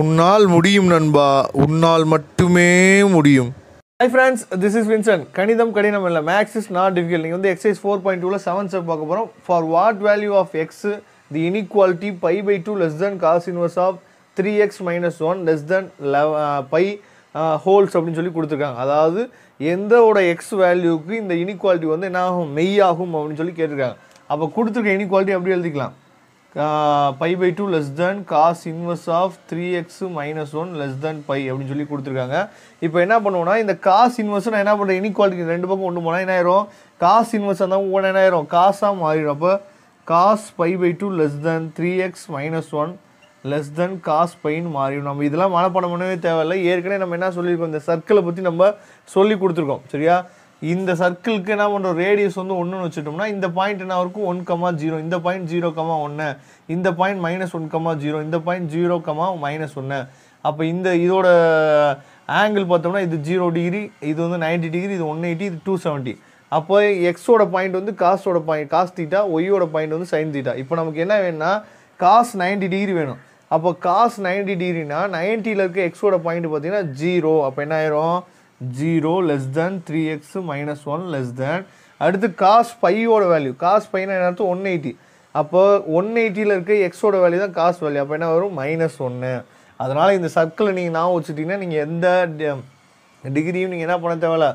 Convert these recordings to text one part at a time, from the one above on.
உன்னால் முடியும் நண்பா உன்னால் மட்டுமே முடியும் hi friends this is Vinson கணிதம் கடினம் இல்லை மேக்ஸ் இஸ் நாட் டிஃபிகல் நீங்கள் வந்து எக்ஸைஸ் ஃபோர் பாயிண்ட் டூவில் செவன் ஸ்டெப் பார்க்க போகிறோம் for what value of x the inequality pi by two less than cos inverse of three x minus one less than லெவ pi holds அப்படின்னு சொல்லி கொடுத்துருக்காங்க அதாவது எந்தோட எக்ஸ் வேல்யூக்கு இந்த இனிக்வாலிட்டி வந்து என்ன ஆகும் மெய் ஆகும் அப்படின்னு சொல்லி கேட்டிருக்காங்க அப்போ கொடுத்துருக்க இனிக்வாலிட்டி அப்படி எழுதிக்கலாம் pi by two less than cos inverse of three x minus one less than pi அப்படின்னு சொல்லி கொடுத்துருக்காங்க இப்போ என்ன பண்ணுவோம்னா இந்த காஸ் இன்வெர்ஸ் நான் என்ன பண்ணுறேன் இனிக்வாலிட்டி ரெண்டு பக்கம் ஒன்று போனால் என்ன ஆயிரும் காஸ் இன்வெர்ஸ் இருந்தால் ஒன்று என்ன ஆயிரும் காசாக மாறிடும் அப்போ cos pi by two less than three x minus one less than cos பைன்னு மாறிடும் நம்ம இதெல்லாம் மனப்பாடம் பண்ணவே தேவையில்லை ஏற்கனவே நம்ம என்ன சொல்லியிருக்கோம் இந்த சர்க்கிளை பற்றி நம்ம சொல்லி கொடுத்துருக்கோம் சரியா இந்த சர்க்கிளுக்கு என்ன பண்ணுறோம் ரேடியஸ் வந்து ஒன்றுன்னு வச்சுட்டோம்னா இந்த பாயிண்ட் என்ன இருக்கும் ஒன் கமா ஜீரோ இந்த பாயிண்ட் ஜீரோ கமா ஒன்று இந்த point minus one comma zero இந்த பாயிண்ட் ஜீரோ கமா மைனஸ் ஒன்று அப்போ இந்த இதோட ஆங்கிள் பார்த்தோம்னா இது ஜீரோ டிகிரி இது வந்து நைன்டி டிகிரி இது ஒன் எயிட்டி இது டூ செவன்ட்டி அப்போ எக்ஸோட பாயிண்ட் வந்து காஸ்டோட பாயிண்ட் காஸ் தீட்டா ஒய்யோட பாயிண்ட் வந்து சைன் தீட்டா இப்போ நமக்கு என்ன வேணும்னா காஸ் நைன்டி டிகிரி வேணும் அப்போ காஸ் நைன்டி டிகிரினா நைன்ட்டியில் இருக்க எக்ஸோட பாயிண்ட் பார்த்தீங்கன்னா ஜீரோ அப்போ என்ன ஆயிரும் zero less than three x minus one less than அடுத்து காஸ் ஃபைவோட வேல்யூ காஸ் ஃபைனா என்ன ஒன் எயிட்டி அப்போ ஒன் எயிட்டியில் இருக்க எக்ஸோட வேல்யூ தான் காஸ் வேல்யூ அப்போ என்ன வரும் மைனஸ் ஒன்று அதனால் இந்த சர்க்கிளை நீங்கள் நான் வச்சுட்டிங்கன்னா நீங்கள் எந்த டிகிரியும் நீங்கள் என்ன பண்ண தேவையில்ல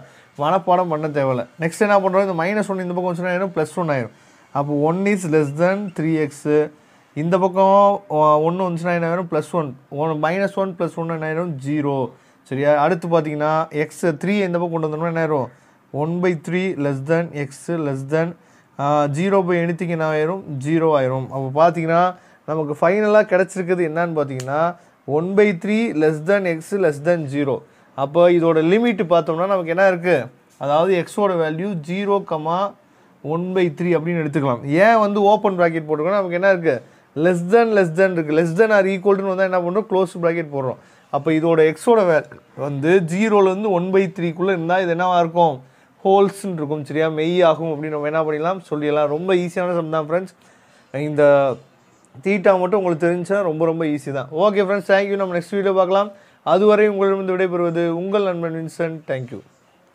மனப்பாடம் பண்ண தேவையில்ல நெக்ஸ்ட் என்ன பண்ணுறோம் இந்த மைனஸ் ஒன் இந்த பக்கம் வச்சுன்னா என்ன ப்ளஸ் ஒன் ஆயிரும் அப்போ one is less than three x இந்த பக்கம் ஒன்று வந்துச்சுன்னா என்ன ஆயிரும் plus one one minus one plus one என்ன ஆயிரும் ஜீரோ சரியா அடுத்து பார்த்தீங்கன்னா எக்ஸ் த்ரீ எந்த பக்கம் கொண்டு வந்தோம்னா என்ன ஆயிரும் one by three less than x less than zero by anything என்ன ஆயிரும் ஜீரோ ஆயிரும் அப்போ பார்த்தீங்கன்னா நமக்கு ஃபைனலாக கிடச்சிருக்குது என்னான்னு பார்த்தீங்கன்னா one by three less than x less than zero அப்போ இதோட லிமிட் பார்த்தோம்னா நமக்கு என்ன இருக்குது அதாவது எக்ஸோட value zero comma one by three அப்படின்னு எடுத்துக்கலாம் ஏன் வந்து ஓப்பன் ப்ராக்கெட் போட்டுக்கணும் நமக்கு என்ன இருக்குது லெஸ் தென் லெஸ் தென் இருக்குது லெஸ் தென் ஆர் ஈக்குவல்டுன்னு வந்தால் என்ன பண்ணுறோம் க்ளோஸ் ப்ராக்கெட் போடுறோம் அப்போ இதோட எக்ஸோட வே வந்து ஜீரோலேருந்து ஒன் பை த்ரீக்குள்ளே இருந்தால் இது என்னவாக இருக்கும் ஹோல்ஸ்ன்னு இருக்கும் சரியா மெய் ஆகும் அப்படின்னு நம்ம என்ன பண்ணிடலாம் சொல்லிடலாம் ரொம்ப ஈஸியான சம் தான் ஃப்ரெண்ட்ஸ் இந்த தீட்டா மட்டும் உங்களுக்கு தெரிஞ்சுன்னா ரொம்ப ரொம்ப ஈஸி தான் ஓகே ஃப்ரெண்ட்ஸ் தேங்க்யூ நம்ம நெக்ஸ்ட் வீடியோ பார்க்கலாம் அதுவரை உங்களிடம் விடைபெறுவது உங்கள் நண்பன் வின்சன் தேங்க்யூ